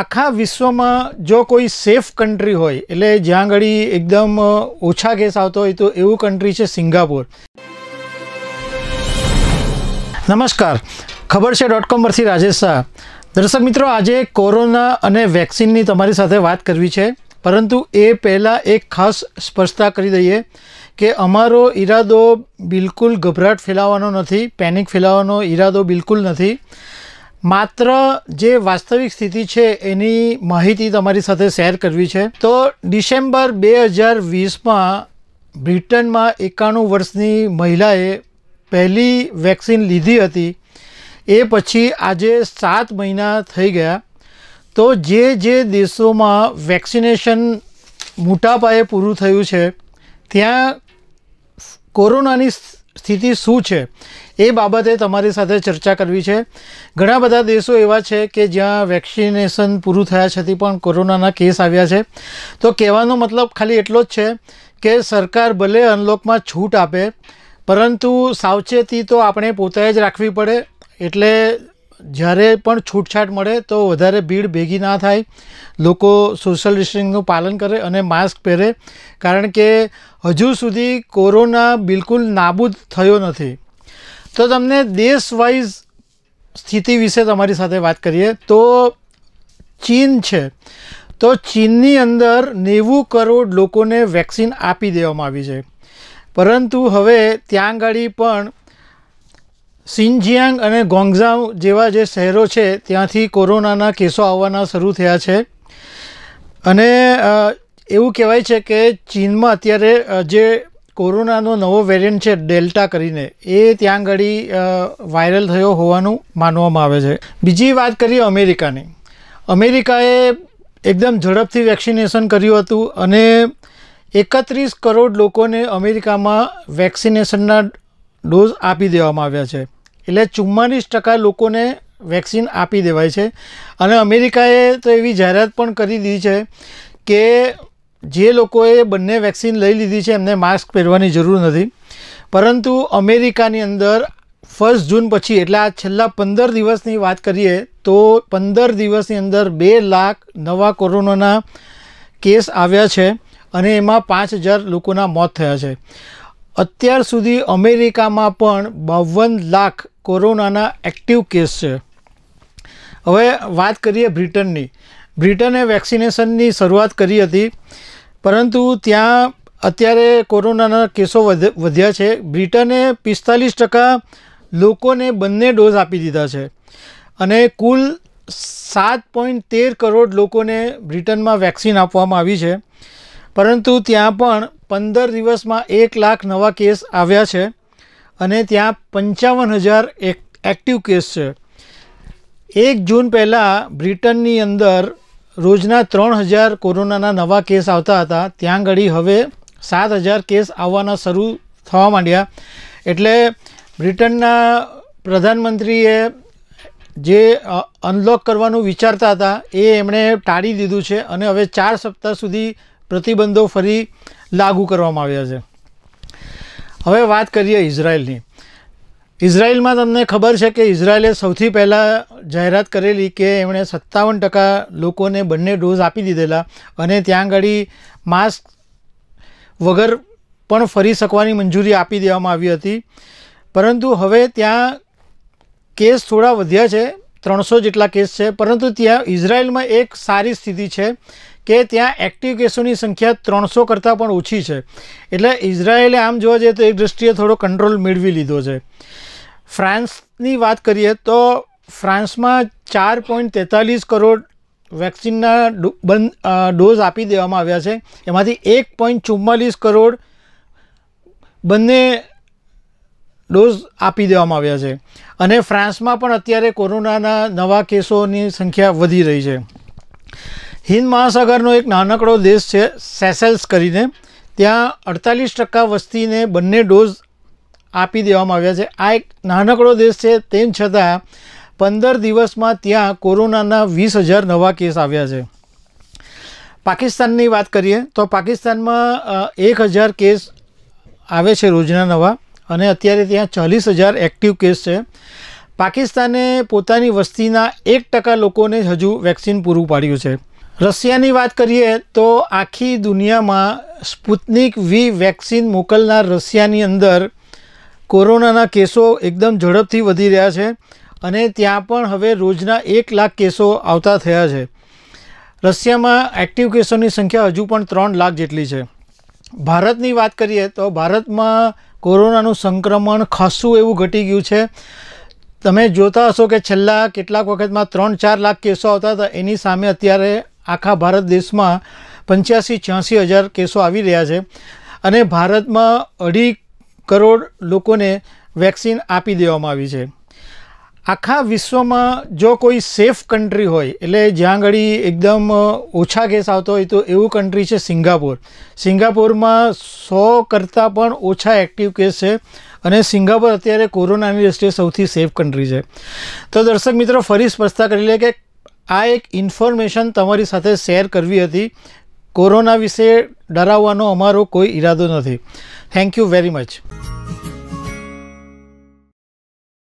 આખા વિશ્વમાં જો કોઈ સેફ કન્ટ્રી હોય એટલે જ્યાં ઘડી એકદમ ઓછા કેસ આવતો હોય તો એવું કન્ટ્રી છે સિંગાપોર નમસ્કાર ખબર છે ડોટ કોમ પરથી રાજેશ શાહ દર્શક મિત્રો આજે કોરોના અને વેક્સિનની તમારી સાથે વાત કરવી છે પરંતુ એ પહેલાં એક ખાસ સ્પષ્ટતા કરી દઈએ કે અમારો ઈરાદો બિલકુલ ગભરાટ ફેલાવવાનો નથી પેનિક ફેલાવવાનો ઈરાદો બિલકુલ નથી માત્ર જે વાસ્તવિક સ્થિતિ છે એની માહિતી તમારી સાથે શેર કરવી છે તો ડિસેમ્બર બે હજાર વીસમાં બ્રિટનમાં એકાણું વર્ષની મહિલાએ પહેલી વેક્સિન લીધી હતી એ પછી આજે સાત મહિના થઈ ગયા તો જે જે દેશોમાં વેક્સિનેશન મોટા પાયે પૂરું થયું છે ત્યાં કોરોનાની સ્થિતિ શું છે એ બાબતે તમારી સાથે ચર્ચા કરવી છે ઘણા બધા દેશો એવા છે કે જ્યાં વેક્સિનેશન પૂરું થયા છતાં પણ કોરોનાના કેસ આવ્યા છે તો કહેવાનો મતલબ ખાલી એટલો જ છે કે સરકાર ભલે અનલોકમાં છૂટ આપે પરંતુ સાવચેતી તો આપણે પોતે જ રાખવી પડે એટલે જ્યારે પણ છૂટછાટ મળે તો વધારે ભીડ ભેગી ના થાય લોકો સોશિયલ ડિસ્ટન્સિંગનું પાલન કરે અને માસ્ક પહેરે કારણ કે હજુ સુધી કોરોના બિલકુલ નાબૂદ થયો નથી તો તમને દેશવાઇઝ સ્થિતિ વિશે તમારી સાથે વાત કરીએ તો ચીન છે તો ચીનની અંદર નેવું કરોડ લોકોને વેક્સિન આપી દેવામાં આવી છે પરંતુ હવે ત્યાં આગળ પણ સિનજિયાંગ અને ગોંગઝાઉ જેવા જે શહેરો છે ત્યાંથી કોરોનાના કેસો આવવાના શરૂ થયા છે અને એવું કહેવાય છે કે ચીનમાં અત્યારે જે કોરોનાનો નવો વેરિયન્ટ છે ડેલ્ટા કરીને એ ત્યાં ઘડી વાયરલ થયો હોવાનું માનવામાં આવે છે બીજી વાત કરીએ અમેરિકાની અમેરિકાએ એકદમ ઝડપથી વેક્સિનેશન કર્યું હતું અને એકત્રીસ કરોડ લોકોને અમેરિકામાં વેક્સિનેશનના ડોઝ આપી દેવામાં આવ્યા છે એટલે ચુમ્માલીસ ટકા લોકોને વેક્સિન આપી દેવાય છે અને અમેરિકાએ તો એવી જાહેરાત પણ કરી દીધી છે કે જે લોકોએ બંને વેક્સિન લઈ લીધી છે એમને માસ્ક પહેરવાની જરૂર નથી પરંતુ અમેરિકાની અંદર ફર્સ્ટ જૂન પછી એટલે આ છેલ્લા પંદર દિવસની વાત કરીએ તો પંદર દિવસની અંદર બે લાખ નવા કોરોનાના કેસ આવ્યા છે અને એમાં પાંચ હજાર લોકોના મોત થયા છે અત્યાર સુધી અમેરિકામાં પણ બાવન લાખ કોરોનાના એક્ટિવ કેસ છે હવે વાત કરીએ બ્રિટનની બ્રિટને વેક્સિનેશનની શરૂઆત કરી હતી પરંતુ ત્યાં અત્યારે કોરોનાના કેસો વધ્યા છે બ્રિટને પિસ્તાલીસ ટકા લોકોને બંને ડોઝ આપી દીધા છે અને કુલ સાત પોઈન્ટ તેર કરોડ લોકોને બ્રિટનમાં વેક્સિન આપવામાં આવી છે પરંતુ ત્યાં પણ પંદર દિવસમાં એક લાખ નવા કેસ આવ્યા છે અને ત્યાં પંચાવન હજાર એક્ટિવ કેસ છે એક જૂન પહેલાં બ્રિટનની અંદર રોજના ત્રણ હજાર કોરોનાના નવા કેસ આવતા હતા ત્યાં ઘડી હવે સાત હજાર કેસ આવવાના શરૂ થવા માંડ્યા એટલે બ્રિટનના પ્રધાનમંત્રીએ જે અનલોક કરવાનું વિચારતા હતા એ એમણે ટાળી દીધું છે અને હવે ચાર સપ્તાહ સુધી પ્રતિબંધો ફરી લાગુ કરવામાં આવ્યા છે હવે વાત કરીએ ઇઝરાયલની ઇઝરાયલમાં તમને ખબર છે કે ઇઝરાયલે સૌથી પહેલાં જાહેરાત કરેલી કે એમણે સત્તાવન ટકા લોકોને બંને ડોઝ આપી દીધેલા અને ત્યાં આગળ માસ્ક વગર પણ ફરી શકવાની મંજૂરી આપી દેવામાં આવી હતી પરંતુ હવે ત્યાં કેસ થોડા વધ્યા છે ત્રણસો જેટલા કેસ છે પરંતુ ત્યાં ઇઝરાયલમાં એક સારી સ્થિતિ છે કે ત્યાં એક્ટિવ કેસોની સંખ્યા ત્રણસો કરતાં પણ ઓછી છે એટલે ઇઝરાયેલે આમ જોવા જઈએ તો એક દૃષ્ટિએ થોડો કંટ્રોલ મેળવી લીધો છે ફ્રાન્સની વાત કરીએ તો ફ્રાન્સમાં ચાર પોઈન્ટ તેતાલીસ કરોડ વેક્સિનના બંધ ડોઝ આપી દેવામાં આવ્યા છે એમાંથી એક પોઈન્ટ ચુમ્માલીસ કરોડ બંને ડોઝ આપી દેવામાં આવ્યા છે અને ફ્રાન્સમાં પણ અત્યારે કોરોનાના નવા કેસોની સંખ્યા વધી રહી છે હિન્દ મહાસાગરનો એક નાનકડો દેશ છે સેસેલ્સ કરીને ત્યાં અડતાલીસ ટકા વસ્તીને બંને ડોઝ આપી દેવામાં આવ્યા છે આ એક નાનકડો દેશ છે તેમ છતાં પંદર દિવસમાં ત્યાં કોરોનાના વીસ હજાર નવા કેસ આવ્યા છે પાકિસ્તાનની વાત કરીએ તો પાકિસ્તાનમાં એક હજાર કેસ આવે છે રોજના નવા અને અત્યારે ત્યાં ચાલીસ હજાર એક્ટિવ કેસ છે પાકિસ્તાને પોતાની વસ્તીના એક ટકા લોકોને હજુ વેક્સિન પૂરું પાડ્યું છે રશિયાની વાત કરીએ તો આખી દુનિયામાં સ્પુતનિક વી વેક્સિન મોકલનાર રશિયાની અંદર કોરોનાના કેસો એકદમ ઝડપથી વધી રહ્યા છે અને ત્યાં પણ હવે રોજના એક લાખ કેસો આવતા થયા છે રશિયામાં એક્ટિવ કેસોની સંખ્યા હજુ પણ ત્રણ લાખ જેટલી છે ભારતની વાત કરીએ તો ભારતમાં કોરોનાનું સંક્રમણ ખાસું એવું ઘટી ગયું છે તમે જોતા હશો કે છેલ્લા કેટલાક વખતમાં ત્રણ ચાર લાખ કેસો આવતા હતા એની સામે અત્યારે આખા ભારત દેશમાં પંચ્યાસી છ્યાસી હજાર કેસો આવી રહ્યા છે અને ભારતમાં અઢી કરોડ લોકોને વેક્સિન આપી દેવામાં આવી છે આખા વિશ્વમાં જો કોઈ સેફ કન્ટ્રી હોય એટલે જ્યાં ઘડી એકદમ ઓછા કેસ આવતો હોય તો એવું કન્ટ્રી છે સિંગાપોર સિંગાપોરમાં સો કરતાં પણ ઓછા એક્ટિવ કેસ છે અને સિંગાપોર અત્યારે કોરોનાની દ્રષ્ટિએ સૌથી સેફ કન્ટ્રી છે તો દર્શક મિત્રો ફરી સ્પષ્ટતા કરી લે કે આ એક ઇન્ફોર્મેશન તમારી સાથે શેર કરવી હતી કોરોના વિશે ડરાવવાનો અમારો કોઈ ઈરાદો નથી થેન્ક યુ વેરી મચ